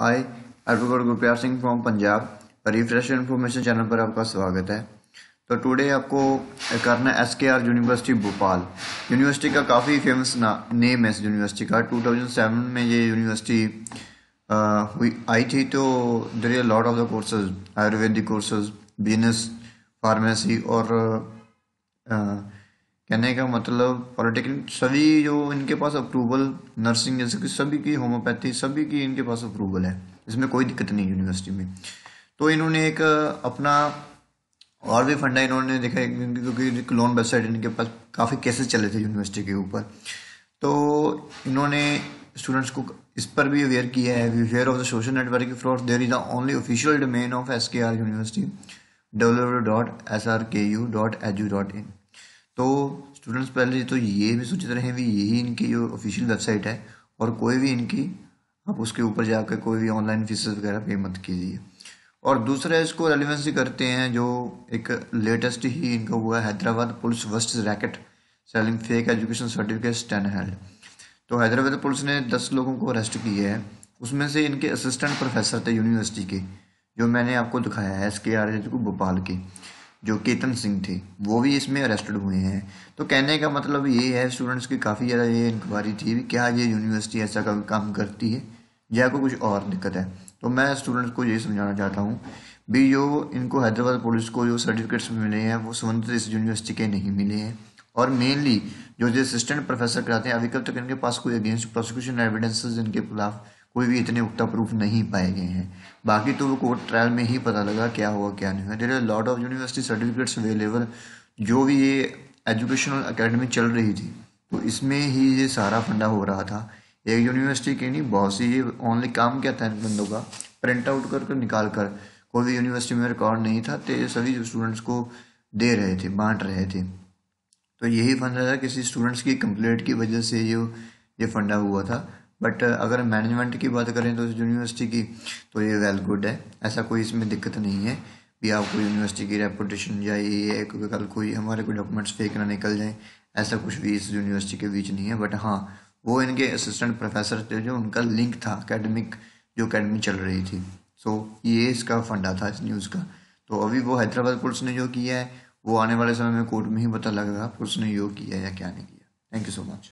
hi advocate Gurpyar Singh from Punjab refresh information channel पर आपका स्वागत है तो टुडे आपको करना है S K R university Bhopal university का काफ़ी फेमस ना नेम है इस यूनिवर्सिटी का 2007 में ये यूनिवर्सिटी हुई आई थी तो there lot of the courses ayurvedic courses business pharmacy और कहने का मतलब पॉलिटिकल सभी जो इनके पास अप्रूवल नर्सिंग जैसे कि सभी की होम्योपैथी सभी की इनके पास अप्रूवल है इसमें कोई दिक्कत नहीं यूनिवर्सिटी में तो इन्होंने एक अपना और भी फंडा इन्होंने देखा क्योंकि लोन वेबसाइट इनके पास काफ़ी केसेस चले थे यूनिवर्सिटी के ऊपर तो इन्होंने स्टूडेंट्स को इस पर भी अवेयर किया है aware of the social network fraud there is the only official domain of S K R university W dot S R K U dot H U dot in तो स्टूडेंट्स पहले तो ये भी सोचते रहे भी यही इनकी जो ऑफिशियल वेबसाइट है और कोई भी इनकी आप उसके ऊपर जाकर कोई भी ऑनलाइन फीस वगैरह पे मत कीजिए और दूसरा इसको रेलिवेंसी करते हैं जो एक लेटेस्ट ही इनका हुआ Hyderabad police worst racket selling fake education certificate stand held तो हैदराबाद पुलिस ने दस लोगों को अरेस्ट किया है उसमें से इनके असिस्टेंट प्रोफेसर थे यूनिवर्सिटी के जो मैंने आपको दिखाया है एस के आर भोपाल के जो केतन सिंह थे वो भी इसमें अरेस्टेड हुए हैं तो कहने का मतलब ये है स्टूडेंट्स की काफ़ी ज़्यादा ये इंक्वायरी थी भी क्या ये यूनिवर्सिटी ऐसा का काम करती है या कोई कुछ और दिक्कत है तो मैं स्टूडेंट्स को ये समझाना चाहता हूँ भी जो इनको हैदराबाद पुलिस को जो सर्टिफिकेट्स मिले हैं वो संबंधित इस यूनिवर्सिटी के नहीं मिले हैं और मेनली जो जो असिस्टेंट प्रोफेसर कराते हैं अभी कब तक इनके पास कोई अगेंस्ट प्रोसिक्यूशन एविडेंसेज इनके खिलाफ कोई भी इतने उक्ता प्रूफ नहीं पाए गए हैं बाकी तो वो कोर्ट ट्रायल में ही पता लगा क्या हुआ क्या नहीं हुआ there are lot of university certificates available जो भी ये एजुकेशनल अकेडमी चल रही थी तो इसमें ही ये सारा फंडा हो रहा था एक यूनिवर्सिटी के नहीं बहुत सी ये ऑनली काम क्या था इन बंदों का प्रिंट आउट कर कर निकाल कर कोई भी यूनिवर्सिटी में रिकॉर्ड नहीं था तो ये सभी स्टूडेंट्स को दे रहे थे बांट रहे थे तो यही फंडा था किसी स्टूडेंट्स की कंप्लेट की वजह से ये ये फंडा हुआ था बट uh, अगर मैनेजमेंट की बात करें तो इस यूनिवर्सिटी की तो ये वेल गुड है ऐसा कोई इसमें दिक्कत नहीं है भी आपको यूनिवर्सिटी की रेपुटेशन या ये क्योंकि कल कोई हमारे कोई डॉक्यूमेंट्स फेक ना निकल जाए ऐसा कुछ भी इस यूनिवर्सिटी के बीच नहीं है बट हाँ वो इनके असिस्टेंट प्रोफेसर थे जो उनका लिंक था अकेडमिक जो अकेडमी चल रही थी सो so, ये इसका फंडा था इस न्यूज़ का तो अभी वो हैदराबाद पुलिस ने जो किया है वो आने वाले समय में कोर्ट में ही पता लगेगा पुलिस ने जो किया या क्या नहीं किया थैंक यू सो मच